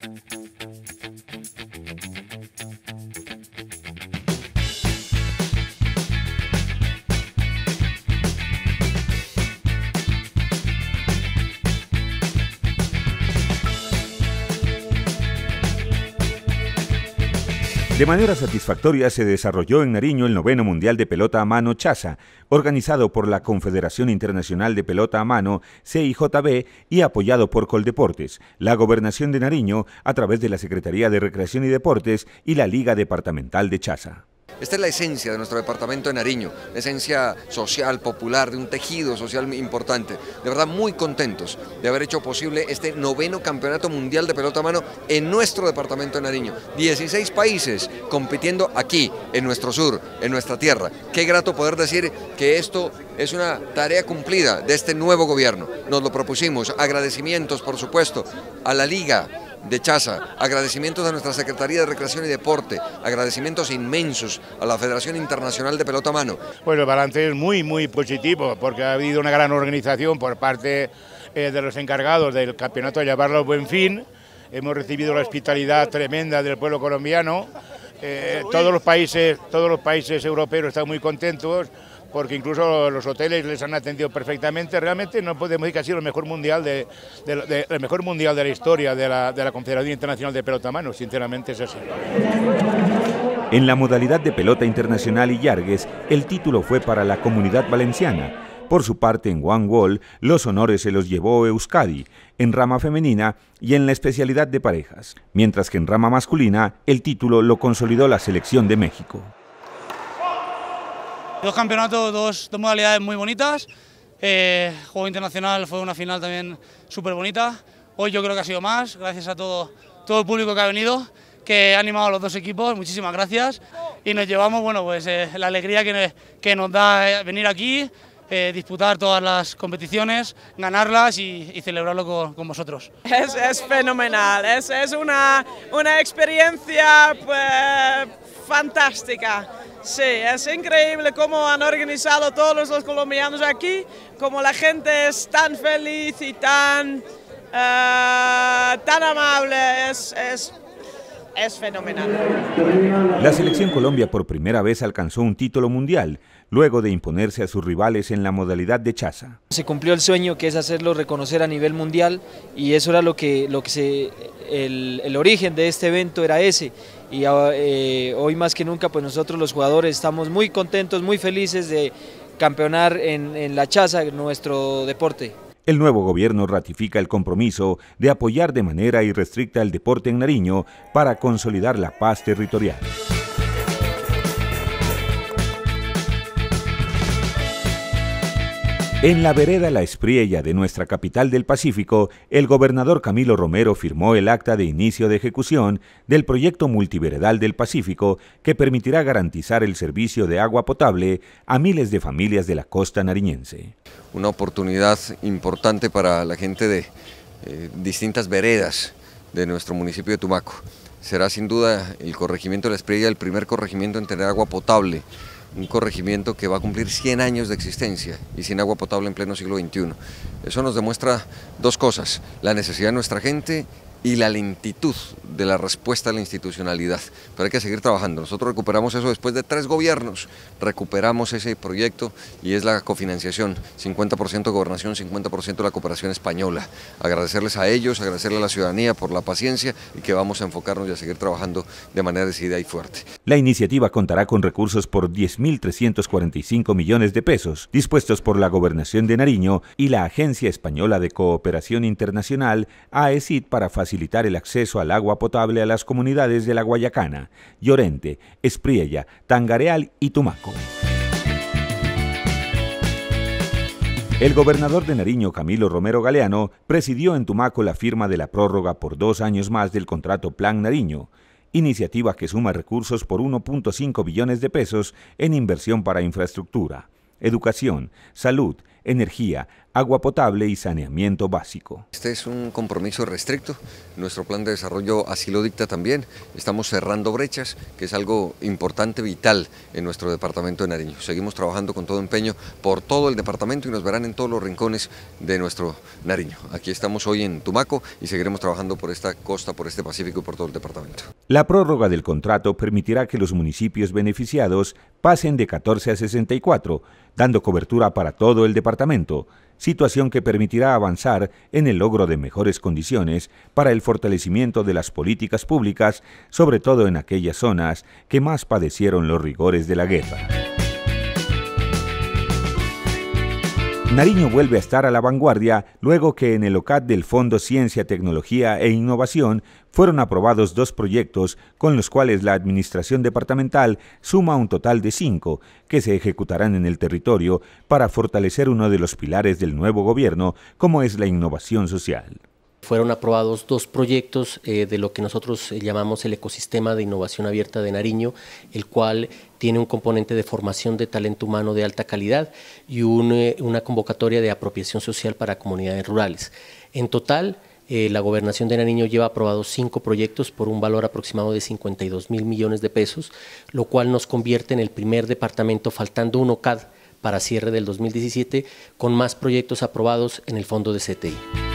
Thank you. De manera satisfactoria se desarrolló en Nariño el noveno Mundial de Pelota a Mano Chaza, organizado por la Confederación Internacional de Pelota a Mano, CIJB, y apoyado por Coldeportes, la Gobernación de Nariño, a través de la Secretaría de Recreación y Deportes y la Liga Departamental de Chaza. Esta es la esencia de nuestro departamento de Nariño, esencia social, popular, de un tejido social importante. De verdad, muy contentos de haber hecho posible este noveno campeonato mundial de pelota a mano en nuestro departamento de Nariño. 16 países compitiendo aquí, en nuestro sur, en nuestra tierra. Qué grato poder decir que esto es una tarea cumplida de este nuevo gobierno. Nos lo propusimos. Agradecimientos, por supuesto, a la Liga de Chaza, agradecimientos a nuestra Secretaría de Recreación y Deporte, agradecimientos inmensos a la Federación Internacional de Pelota Mano. Bueno, el balance es muy, muy positivo porque ha habido una gran organización por parte eh, de los encargados del campeonato de llevarlo a buen fin. Hemos recibido la hospitalidad tremenda del pueblo colombiano. Eh, todos los países, todos los países europeos están muy contentos porque incluso los hoteles les han atendido perfectamente. Realmente no podemos decir que ha sido el mejor mundial de, mejor mundial de la historia de la, Confederación Internacional de Pelota Mano, sinceramente es así. En la modalidad de pelota internacional y Yargues, el título fue para la comunidad valenciana. Por su parte, en One Wall, los honores se los llevó Euskadi, en rama femenina y en la especialidad de parejas, mientras que en rama masculina, el título lo consolidó la selección de México. Dos campeonatos, dos, modalidades muy bonitas. Eh, juego internacional fue una final también súper bonita. Hoy yo creo que ha sido más, gracias a todo, el público que ha venido, que ha animado a los dos equipos, muchísimas gracias. Y nos llevamos bueno, pues, eh, la alegría que nos da eh, venir aquí, eh, disputar todas las competiciones, ganarlas y, celebrarlo con, vosotros. Es, fenomenal, es, una, experiencia pues, fantástica. Sí, es increíble cómo han organizado todos los colombianos aquí, cómo la gente es tan feliz y tan, eh, tan amable. Es, es fenomenal. La selección Colombia por primera vez alcanzó un título mundial, luego de imponerse a sus rivales en la modalidad de chaza. Se cumplió el sueño que es hacerlo reconocer a nivel mundial y eso era lo que, lo que se, el, origen de este evento era ese y ah, eh, hoy más que nunca pues nosotros los jugadores estamos muy contentos, muy felices de campeonar en, en la chaza nuestro deporte. El nuevo gobierno ratifica el compromiso de apoyar de manera irrestricta el deporte en Nariño para consolidar la paz territorial. En la vereda La Espriella de nuestra capital del Pacífico, el gobernador Camilo Romero firmó el acta de inicio de ejecución del proyecto multiveredal del Pacífico que permitirá garantizar el servicio de agua potable a miles de familias de la costa nariñense. Una oportunidad importante para la gente de eh, distintas veredas de nuestro municipio de Tumaco. Será sin duda el corregimiento de La Espriella el primer corregimiento en tener agua potable un corregimiento que va a cumplir 100 años de existencia y sin agua potable en pleno siglo XXI. Eso nos demuestra dos cosas, la necesidad de nuestra gente y la lentitud de la respuesta a la institucionalidad. Pero hay que seguir trabajando. Nosotros recuperamos eso después de tres gobiernos, recuperamos ese proyecto y es la cofinanciación, 50% gobernación, 50% la cooperación española. Agradecerles a ellos, agradecerle a la ciudadanía por la paciencia y que vamos a enfocarnos y a seguir trabajando de manera decidida y fuerte. La iniciativa contará con recursos por 10.345 millones de pesos, dispuestos por la gobernación de Nariño y la Agencia Española de Cooperación Internacional, AECID, para facilitar facilitar el acceso al agua potable a las comunidades de La Guayacana, Llorente, Espriella, Tangareal y Tumaco. El gobernador de Nariño, Camilo Romero Galeano, presidió en Tumaco la firma de la prórroga por dos años más del contrato Plan Nariño, iniciativa que suma recursos por 1.5 billones de pesos en inversión para infraestructura, educación, salud, energía, agua potable y saneamiento básico. Este es un compromiso restricto, nuestro plan de desarrollo así lo dicta también, estamos cerrando brechas, que es algo importante, vital en nuestro departamento de Nariño. Seguimos trabajando con todo empeño por todo el departamento y nos verán en todos los rincones de nuestro Nariño. Aquí estamos hoy en Tumaco y seguiremos trabajando por esta costa, por este Pacífico y por todo el departamento. La prórroga del contrato permitirá que los municipios beneficiados pasen de 14 a 64, dando cobertura para todo el departamento departamento, situación que permitirá avanzar en el logro de mejores condiciones para el fortalecimiento de las políticas públicas, sobre todo en aquellas zonas que más padecieron los rigores de la guerra. Nariño vuelve a estar a la vanguardia luego que en el OCAD del Fondo Ciencia, Tecnología e Innovación fueron aprobados dos proyectos con los cuales la Administración Departamental suma un total de cinco que se ejecutarán en el territorio para fortalecer uno de los pilares del nuevo gobierno como es la innovación social fueron aprobados dos proyectos eh, de lo que nosotros eh, llamamos el ecosistema de innovación abierta de Nariño, el cual tiene un componente de formación de talento humano de alta calidad y eh, una convocatoria de apropiación social para comunidades rurales. En total, la gobernación de Nariño lleva aprobados cinco proyectos por un valor aproximado de 52 mil millones de pesos, lo cual nos convierte en el primer departamento, faltando un OCAD para cierre del 2017, con más proyectos aprobados en el fondo de CTI.